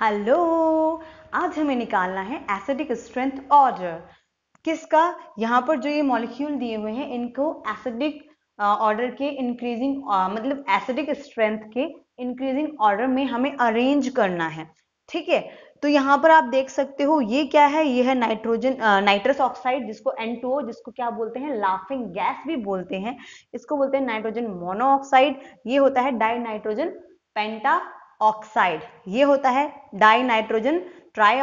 hello आज हमें निकालना है एसिडिक स्ट्रेंथ ऑर्डर किसका यहाँ पर जो ये मॉलिक्यूल दिए हुए हैं इनको एसिडिक ऑर्डर के इंक्रीजिंग मतलब एसिडिक स्ट्रेंथ के इंक्रीजिंग ऑर्डर में हमें अरेंज करना है ठीक है तो यहाँ पर आप देख सकते हो ये क्या है ये है नाइट्रोजन नाइट्रस ऑक्साइड जिसको N2O जिसको क्या बोलते हैं लाफिंग गैस भी बोलते हैं इसको बोलते हैं नाइट्रोजन मोनोऑक्साइड ये होता है डाई नाइट्रोजन पेंटा ऑक्साइड ये होता है डाई नाइट्रोजन ट्राई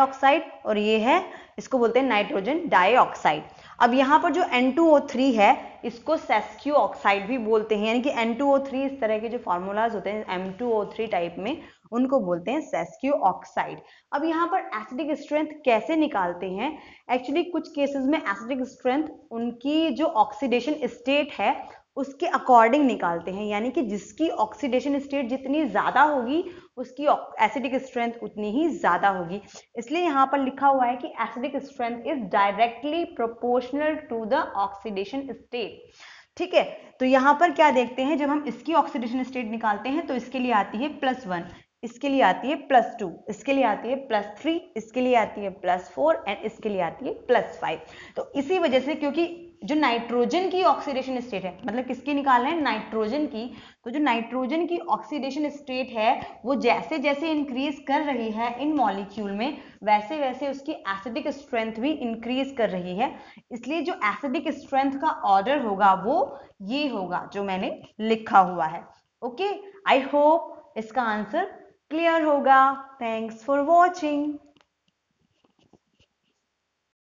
और ये है इसको बोलते हैं नाइट्रोजन डाइऑक्साइड अब यहां पर जो N2O3 है इसको सेस्क्यू ऑक्साइड भी बोलते हैं यानी कि N2O3 इस तरह के जो फॉर्मूलाज होते हैं M2O3 टाइप में उनको बोलते हैं सेस्क्यू ऑक्साइड अब यहां पर एसिडिक स्ट्रेंथ कैसे निकालते हैं एक्चुअली कुछ केसेस में एसिडिक स्ट्रेंथ उनकी जो ऑक्सीडेशन स्टेट है उसके अकॉर्डिंग निकालते हैं यानी कि जिसकी ऑक्सीडेशन स्टेट जितनी ज़्यादा होगी उसकी एसिडिक स्ट्रेंथ उतनी ही ज़्यादा होगी इसलिए यहां पर लिखा हुआ है कि acidic strength is directly proportional to the oxidation state ठीक है तो यहां पर क्या देखते हैं जब हम इसकी ऑक्सीडेशन स्टेट निकालते हैं तो इसके लिए आती है प्लस वन इसके लिए आती है प्लस टू इसके लिए आती है प्लस थ्री इसके लिए आती है प्लस फोर एंड इसके लिए आती है प्लस फाइव तो इसी वजह से क्योंकि जो नाइट्रोजन की ऑक्सीडेशन स्टेट है मतलब किसकी निकाल रहे हैं नाइट्रोजन की तो जो नाइट्रोजन की ऑक्सीडेशन स्टेट है वो जैसे जैसे इंक्रीज कर रही है इन मॉलिक्यूल में वैसे वैसे उसकी एसिडिक स्ट्रेंथ भी इंक्रीज कर रही है इसलिए जो एसिडिक स्ट्रेंथ का ऑर्डर होगा वो ये होगा जो मैंने लिखा हुआ है ओके आई होप इसका आंसर क्लियर होगा थैंक्स फॉर वॉचिंग